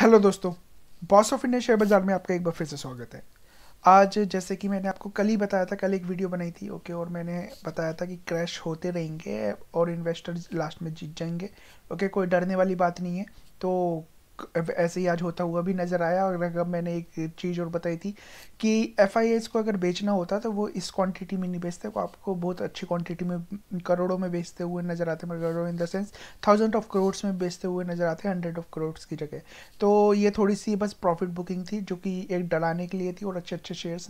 hello दोस्तों boss of India share बाजार में आपका एक बार फिर से स्वागत है आज जैसे कि मैंने आपको कल ही बताया था कल एक वीडियो बनाई थी ओके और मैंने बताया था कि क्रैश होते रहेंगे और इन्वेस्टर्स लास्ट में जीत जाएंगे ओके कोई डरने वाली बात नहीं है तो ऐसे ही आज होता हुआ भी नज़र आया और अगर मैंने एक चीज़ और बताई थी कि एफ को अगर बेचना होता तो वो इस क्वांटिटी में नहीं बेचते वो आपको बहुत अच्छी क्वांटिटी में करोड़ों में बेचते हुए नज़र आते हैं करोड़ों in the sense thousand of crores में बेचते हुए नज़र आते हैं हंड्रेड ऑफ करोड्स की जगह तो ये थोड़ी सी बस प्रॉफिट बुकिंग थी जो कि एक डराने के लिए थी और अच्छे अच्छे शेयर्स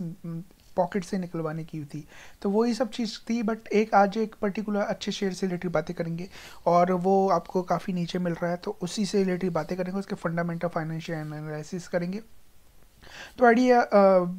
पॉकेट से निकलवाने की थी तो वो ये सब चीज़ थी बट एक आज एक पर्टिकुलर अच्छे शेयर से रिलेटेड बातें करेंगे और वो आपको काफ़ी नीचे मिल रहा है तो उसी से रिलेटेड बातें करेंगे उसके फंडामेंटल फाइनेंशियल एनालिसिस करेंगे तो आइडिया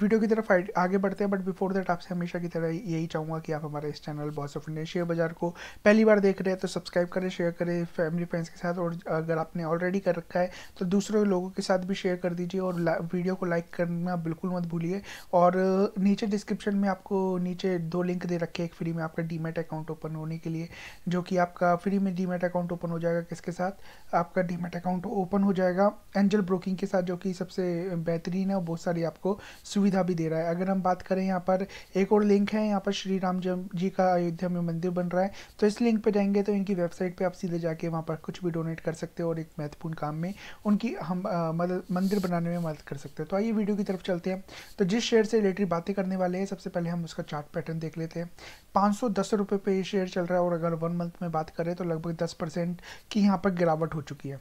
वीडियो की तरफ आगे बढ़ते हैं बट बिफोर दैट आपसे हमेशा की तरह यही चाहूँगा कि आप हमारे इस channel boss of India share बाजार को पहली बार देख रहे हैं तो सब्सक्राइब करें शेयर करें फैमिली फ्रेंड्स के साथ और अगर आपने ऑलरेडी कर रखा है तो दूसरे लोगों के साथ भी शेयर कर दीजिए और वीडियो को लाइक करना बिल्कुल मत भूलिए और नीचे डिस्क्रिप्शन में आपको नीचे दो लिंक दे रखे एक फ्री में आपका डीमेट अकाउंट ओपन होने के लिए जो कि आपका फ्री में डीमेट अकाउंट ओपन हो जाएगा किसके साथ आपका डीमेट अकाउंट ओपन हो जाएगा एंजल ब्रोकिंग के साथ जो कि सबसे बेहतरीन है बहुत सारी आपको सुविधा भी दे रहा है अगर हम बात करें यहाँ पर एक और लिंक है यहाँ पर श्री राम जी का अयोध्या में मंदिर बन रहा है तो इस लिंक पर जाएंगे तो इनकी वेबसाइट पर आप सीधे जाके वहाँ पर कुछ भी डोनेट कर सकते हो और एक महत्वपूर्ण काम में उनकी हम मदद मंदिर बनाने में मदद कर सकते हो तो आइए वीडियो की तरफ चलते हैं तो जिस शेयर से रिलेटेड बातें करने वाले हैं सबसे पहले हम उसका चार्ट पैटर्न देख लेते हैं पाँच सौ दस रुपये पर ये शेयर चल रहा है और अगर वन मंथ में बात करें तो लगभग दस परसेंट की यहाँ पर गिरावट हो चुकी है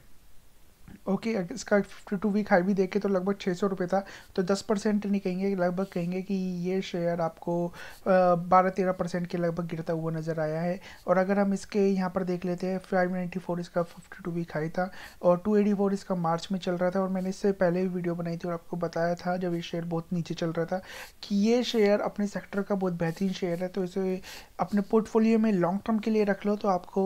ओके अगर इसका फिफ्टी टू वीक हाई भी देखे तो लगभग छः सौ रुपये था तो दस परसेंट नहीं कहेंगे लगभग कहेंगे कि ये शेयर आपको बारह तेरह परसेंट के लगभग गिरता हुआ नज़र आया है और अगर हम इसके यहाँ पर देख लेते हैं फाइव नाइन्टी फोर इसका फिफ्टी टू वीक हाई था और टू एटी फोर इसका मार्च में चल रहा था और मैंने इससे पहले भी वीडियो बनाई थी और आपको बताया था जब ये शेयर बहुत नीचे चल रहा था कि ये शेयर अपने सेक्टर का बहुत बेहतरीन शेयर है तो इसे अपने पोर्टफोलियो में लॉन्ग टर्म के लिए रख लो तो आपको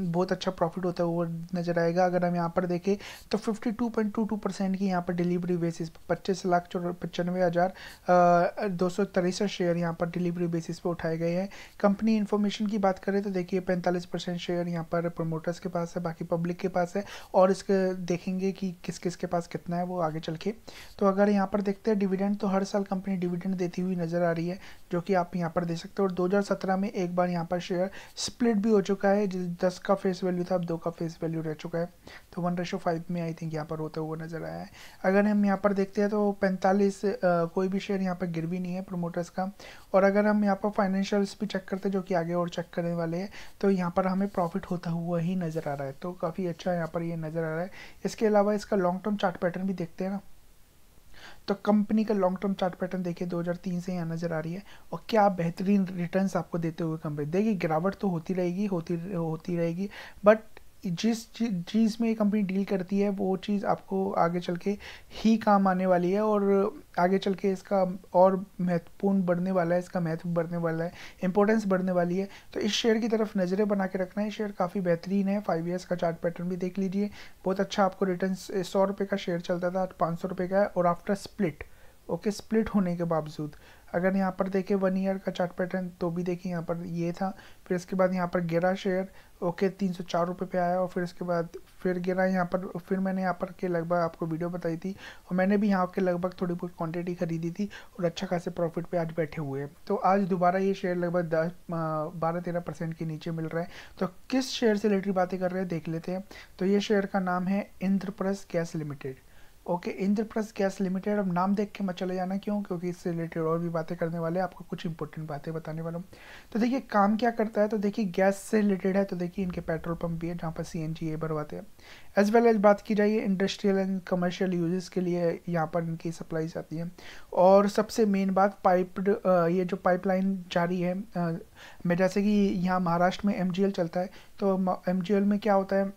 बहुत अच्छा प्रॉफिट होता हुआ नज़र आएगा अगर हम यहाँ पर देखें तो 52.22 परसेंट की यहाँ पर डिलीवरी बेसिस पर पच्चीस लाख चौ पचानवे हज़ार दो सौ तिरसठ शेयर यहाँ पर डिलीवरी बेसिस पर उठाए गए हैं कंपनी इन्फॉर्मेशन की बात करें तो देखिए पैंतालीस परसेंट शेयर यहाँ पर प्रमोटर्स के पास है बाकी पब्लिक के पास है और इसके देखेंगे कि किस किस के पास कितना है वो आगे चल के तो अगर यहाँ पर देखते हैं डिविडेंड तो हर साल कंपनी डिविडेंड देती हुई नज़र आ रही है जो कि आप यहाँ पर देख सकते हो और दो में एक बार यहाँ पर शेयर स्प्लिट भी हो चुका है जिस दस का फेस वैल्यू था अब दो का फेस वैल्यू रह चुका है तो वन रेशो फाइव में में आई थिंक यहाँ पर होते हुए नज़र आया है अगर हम यहाँ पर देखते हैं तो पैंतालीस कोई भी शेयर यहाँ पर गिर भी नहीं है प्रोमोटर्स का और अगर हम यहाँ पर फाइनेंशियल्स भी चेक करते हैं जो कि आगे और चेक करने वाले हैं तो यहाँ पर हमें प्रॉफिट होता हुआ ही नज़र आ रहा है तो काफ़ी अच्छा यहाँ पर ये नज़र आ रहा है इसके अलावा इसका लॉन्ग टर्म चार्ट पैटर्न भी देखते हैं ना तो कंपनी का लॉन्ग टर्म चार्ट पैटर्न देखिए 2003 से यहाँ नज़र आ रही है और क्या बेहतरीन रिटर्न्स आपको देते हुए कंपनी देखिए गिरावट तो होती रहेगी होती होती रहेगी बट जिस चीज़ में कंपनी डील करती है वो चीज़ आपको आगे चल के ही काम आने वाली है और आगे चल के इसका और महत्वपूर्ण बढ़ने वाला है इसका महत्व बढ़ने वाला है इंपॉर्टेंस बढ़ने वाली है तो इस शेयर की तरफ नज़रें बना के रखना है शेयर काफ़ी बेहतरीन है फाइव ईयर्स का चार्ट पैटर्न भी देख लीजिए बहुत अच्छा आपको रिटर्न सौ रुपये का शेयर चलता था आज पाँच सौ रुपये का है और आफ्टर स्प्लिट ओके स्प्लिट होने के बावजूद अगर यहाँ पर देखें वन ईयर का चार्ट पैटर्न तो भी देखिए यहाँ पर ये था फिर इसके बाद यहाँ पर गिरा शेयर ओके तीन सौ चार रुपये पे आया और फिर इसके बाद फिर गिरा यहाँ पर फिर मैंने यहाँ पर के लगभग आपको वीडियो बताई थी और मैंने भी यहाँ के लगभग थोड़ी बहुत क्वांटिटी खरीदी थी और अच्छा खासे प्रॉफिट पे आज बैठे हुए हैं तो आज दोबारा ये शेयर लगभग दस बारह तेरह परसेंट के नीचे मिल रहा है तो किस शेयर से रिलेटेड बातें कर रहे हैं देख लेते हैं तो ये शेयर का नाम है Indraprastha gas limited okay Indraprastha gas limited अब नाम देख के मत चले जाना क्यों क्योंकि इससे रिलेटेड और भी बातें करने वाले आपको कुछ इंपॉर्टेंट बातें बताने वाला हूँ तो देखिए काम क्या करता है तो देखिए गैस से रिलेटेड है तो देखिए इनके पेट्रोल पंप भी है जहाँ पर सी एन जी ए भरवाते हैं एज वेल एज बात की जाइए इंडस्ट्रियल एंड कमर्शियल यूजेस के लिए यहाँ पर इनकी सप्लाई आती है और सबसे मेन बात पाइप ये जो पाइपलाइन जारी है मैं जैसे कि यहाँ महाराष्ट्र में एम जी एल चलता है तो एम जी एल में क्या होता है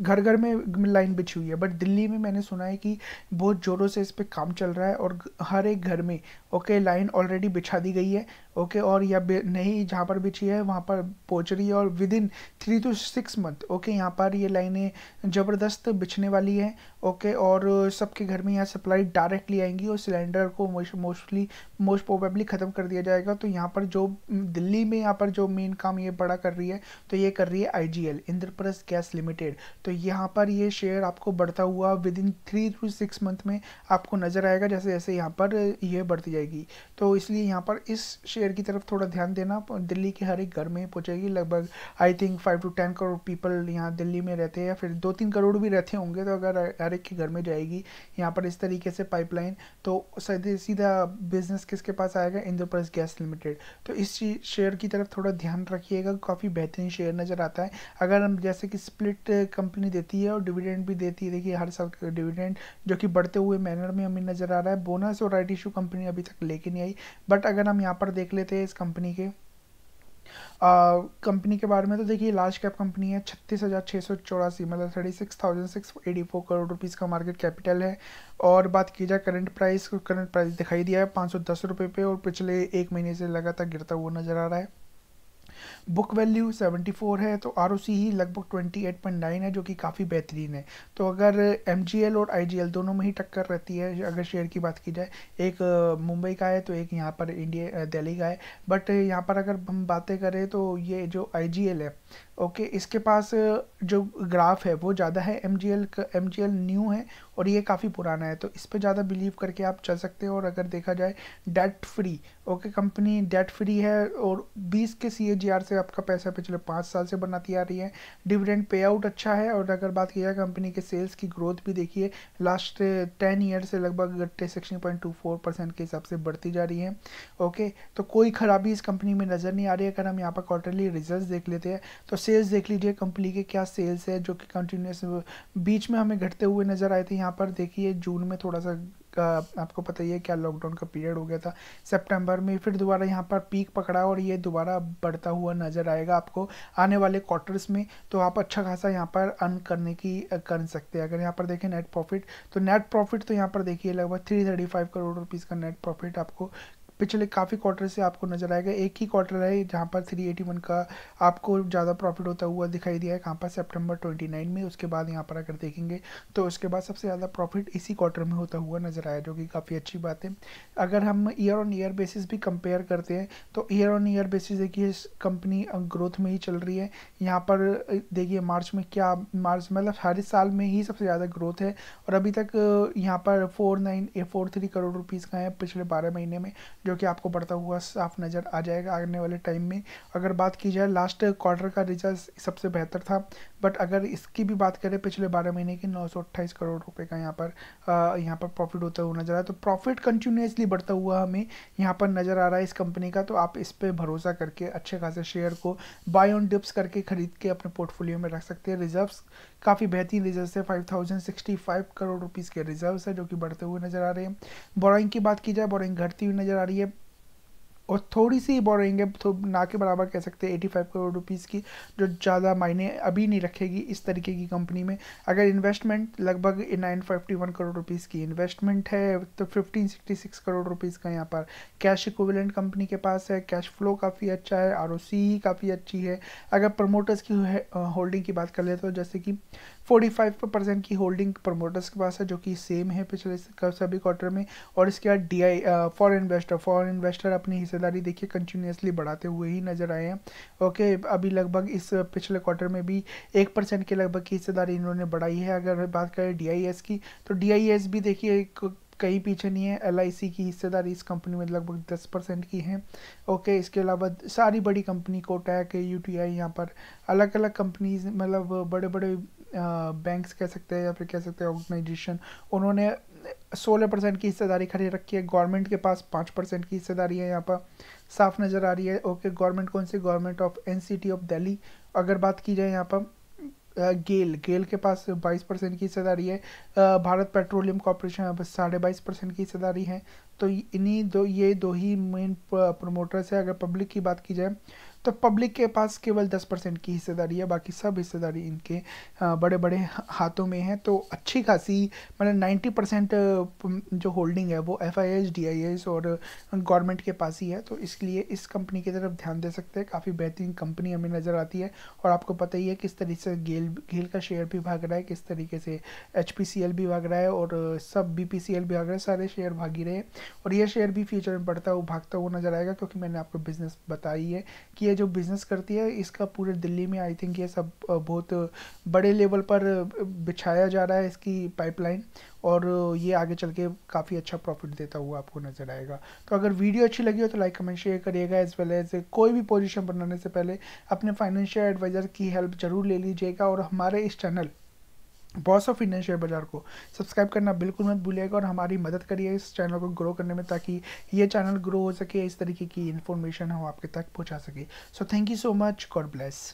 घर घर में लाइन बिछी हुई है बट दिल्ली में मैंने सुना है कि बहुत ज़ोरों से इस पर काम चल रहा है और हर एक घर में ओके लाइन ऑलरेडी बिछा दी गई है ओके और या नहीं जहाँ पर बिछी है वहाँ पर पहुँच रही है और within three two six month okay यहाँ पर ये लाइनें ज़बरदस्त बिछने वाली है ओके और सबके घर में यहाँ सप्लाई डायरेक्टली आएंगी और सिलेंडर को मोस्टली मोस्ट प्रोबेबली ख़त्म कर दिया जाएगा तो यहाँ पर जो दिल्ली में यहाँ पर जो मेन काम ये बड़ा कर रही है तो ये कर रही है I G L Indraprastha gas limited तो यहाँ पर ये शेयर आपको बढ़ता हुआ within three two six month में आपको नज़र आएगा जैसे जैसे यहाँ पर यह बढ़ती जाएगी तो इसलिए यहाँ पर इस शेयर शेयर की तरफ थोड़ा ध्यान देना दिल्ली के हर एक घर में पहुंचेगी लगभग I think five to ten crore people यहाँ दिल्ली में रहते हैं या फिर दो तीन करोड़ भी रहते होंगे तो अगर हर एक के घर में जाएगी यहाँ पर इस तरीके से पाइपलाइन तो सीधे सीधा बिजनेस किसके पास आएगा इंद्रप्रस गैस लिमिटेड तो इस शेयर की तरफ थोड़ा ध्यान रखिएगा काफ़ी बेहतरीन शेयर नज़र आता है अगर हम जैसे कि स्प्लिट कंपनी देती है और डिविडेंड भी देती है देखिए हर साल डिविडेंड जो कि बढ़ते हुए मैनर में हमें नज़र आ रहा है बोनस और राइट इशू कंपनी अभी तक लेके नहीं आई बट अगर हम यहाँ पर देख देख लेते हैं इस कंपनी के कंपनी के बारे में तो देखिए लार्ज कैप कंपनी है छत्तीस हज़ार छः सौ चौरासी मतलब thirty six thousand six eighty four crore rupees का मार्केट कैपिटल है और बात की जाए करंट प्राइस करंट प्राइस दिखाई दिया है पाँच सौ दस रुपये पे और पिछले एक महीने से लगातार गिरता हुआ नज़र आ रहा है बुक वैल्यू 74 है तो आर ही लगभग 28.9 है जो कि काफ़ी बेहतरीन है तो अगर एम और आई दोनों में ही टक्कर रहती है अगर शेयर की बात की जाए एक मुंबई का है तो एक यहाँ पर इंडिया दिल्ली का है बट यहाँ पर अगर हम बातें करें तो ये जो आई है ओके इसके पास जो ग्राफ है वो ज़्यादा है M G L M G L new है और ये काफ़ी पुराना है तो इस पर ज़्यादा बिलीव करके आप चल सकते हो और अगर देखा जाए debt free okay company debt free है और 20 के सी से आपका पैसा पिछले पाँच साल से बनाती आ रही है डिविडेंड पे आउट अच्छा है और अगर बात की जाए कंपनी के सेल्स की ग्रोथ भी देखिए लास्ट टेन ईयर से लगभग sixteen point two four percent के हिसाब से बढ़ती जा रही है ओके तो कोई खराबी इस कंपनी में नज़र नहीं आ रही है अगर हम यहाँ पर क्वार्टरली रिजल्ट देख लेते हैं तो सेल्स देख लीजिए कंपनी के क्या सेल्स है जो कि कंटिन्यूस बीच में हमें घटते हुए नज़र आए थे यहाँ पर देखिए जून में थोड़ा सा आपको पता ही है क्या लॉकडाउन का पीरियड हो गया था सितंबर में फिर दोबारा यहाँ पर पीक पकड़ा और ये दोबारा बढ़ता हुआ नज़र आएगा आपको आने वाले क्वार्टर्स में तो आप अच्छा खासा यहाँ पर अर्न करने की कर सकते हैं अगर यहाँ पर देखें नेट प्रॉफिट तो नेट प्रॉफिट तो यहाँ पर देखिए लगभग three thirty five crore rupees का नेट प्रॉफिट आपको पिछले काफ़ी क्वार्टर से आपको नजर आएगा एक ही क्वार्टर है जहाँ पर थ्री एटी वन का आपको ज़्यादा प्रॉफिट होता हुआ दिखाई दिया है कहाँ पर सेप्टेम्बर ट्वेंटी नाइन में उसके बाद यहाँ पर अगर देखेंगे तो उसके बाद सबसे ज़्यादा प्रॉफिट इसी क्वार्टर में होता हुआ नजर आया जो कि काफ़ी अच्छी बात है अगर हम ईयर ऑन ईयर बेसिस भी कंपेयर करते हैं तो ईयर ऑन ईयर बेसिस देखिए कंपनी ग्रोथ में ही चल रही है यहाँ पर देखिए मार्च में क्या मार्च मतलब हर साल में ही सबसे ज़्यादा ग्रोथ है और अभी तक यहाँ पर four nine four three crore rupees का है पिछले बारह महीने में जो जो कि आपको बढ़ता हुआ साफ नज़र आ जाएगा आने वाले टाइम में अगर बात की जाए लास्ट क्वार्टर का रिजल्ट सबसे बेहतर था बट अगर इसकी भी बात करें पिछले बारह महीने की नौ करोड़ रुपये का यहाँ पर यहाँ पर प्रॉफिट होता हुआ नजर आया तो प्रॉफिट कंटिन्यूसली बढ़ता हुआ हमें यहाँ पर नज़र आ रहा है इस कंपनी का तो आप इस पर भरोसा करके अच्छे खासे शेयर को बाय ऑन डिप्स करके खरीद के अपने पोर्टफोलियो में रख सकते हैं रिजर्व्स काफ़ी बेहतरीन रिजर्व्स है five thousand sixty five crore rupees के रिजर्व्स है जो कि बढ़ते हुए नजर आ रहे हैं बोराइंग की बात की जाए बोराइंग घटती हुई नजर आ रही है और थोड़ी सी बोरिंग है तो ना के बराबर कह सकते हैं एटी फाइव करोड़ रुपीज़ की जो ज़्यादा मायने अभी नहीं रखेगी इस तरीके की कंपनी में अगर इन्वेस्टमेंट लगभग nine fifty one crore rupees की इन्वेस्टमेंट है तो fifteen sixty six crore rupees का यहाँ पर कैश इक्विवेलेंट कंपनी के पास है कैश फ्लो काफ़ी अच्छा है आर e काफ़ी अच्छी है अगर प्रमोटर्स की होल्डिंग की बात कर ले तो जैसे कि फोर्टी फाइव परसेंट की होल्डिंग प्रमोटर्स के पास है जो कि सेम है पिछले सभी क्वार्टर में और इसके बाद D I foreign investor foreign investor अपनी हिस्सेदारी देखिए कंटिन्यूसली बढ़ाते हुए ही नज़र आए हैं ओके अभी लगभग इस पिछले क्वार्टर में भी एक परसेंट के लगभग की हिस्सेदारी इन्होंने बढ़ाई है अगर बात करें डी की तो डी भी देखिए कहीं पीछे नहीं है एल की हिस्सेदारी इस कंपनी में लगभग दस परसेंट की है ओके इसके अलावा सारी बड़ी company Kotak U T I यहाँ पर अलग अलग कंपनीज मतलब बड़े बड़े बैंक्स कह सकते हैं या फिर कह सकते हैं ऑर्गेनाइजेशन उन्होंने सोलह परसेंट की हिस्सेदारी खड़ी रखी है गवर्नमेंट के पास पाँच परसेंट की हिस्सेदारी है यहाँ पर साफ नज़र आ रही है ओके गवर्नमेंट कौन सी government of N of Delhi अगर बात की जाए यहाँ पर गेल गेल के पास बाईस परसेंट की हिस्सेदारी है भारत पेट्रोलियम कॉरपोरेशन यहाँ पर साढ़े बाईस परसेंट की हिस्सेदारी है तो इन्हीं दो ये दो ही मेन प्रोमोटर्स है अगर पब्लिक की बात की जाए तो पब्लिक के पास केवल दस परसेंट की हिस्सेदारी है बाकी सब हिस्सेदारी इनके बड़े बड़े हाथों में है तो अच्छी खासी मतलब नाइन्टी परसेंट जो होल्डिंग है वो F I S D I S और गवर्नमेंट के पास ही है तो इसलिए इस कंपनी की तरफ ध्यान दे सकते हैं काफ़ी बेहतरीन कंपनी हमें नज़र आती है और आपको पता ही है किस तरीके से गेल गेल का शेयर भी भाग रहा है किस तरीके से एच पी सी एल भी भाग रहा है और सब बी पी सी एल भी भाग रहा है सारे शेयर भागी रहे रहे और ये शेयर भी फ्यूचर में बढ़ता हुआ भागता हुआ नजर आएगा क्योंकि मैंने आपको बिज़नेस बताई है कि ये जो बिज़नेस करती है इसका पूरे दिल्ली में आई थिंक ये सब बहुत बड़े लेवल पर बिछाया जा रहा है इसकी पाइपलाइन और ये आगे चल के काफ़ी अच्छा प्रॉफिट देता हुआ आपको नज़र आएगा तो अगर वीडियो अच्छी लगी हो तो लाइक कमेंट शेयर करिएगा एज वेल एज कोई भी पोजिशन बनाने से पहले अपने फाइनेंशियल एडवाइज़र की हेल्प ज़रूर ले लीजिएगा और हमारे इस channel boss of Indian share बाजार को सब्सक्राइब करना बिल्कुल मत भूलिएगा और हमारी मदद करिए इस चैनल को ग्रो करने में ताकि ये चैनल ग्रो हो सके इस तरीके की इन्फॉर्मेशन हम आपके तक पहुंचा सके so thank you so much God bless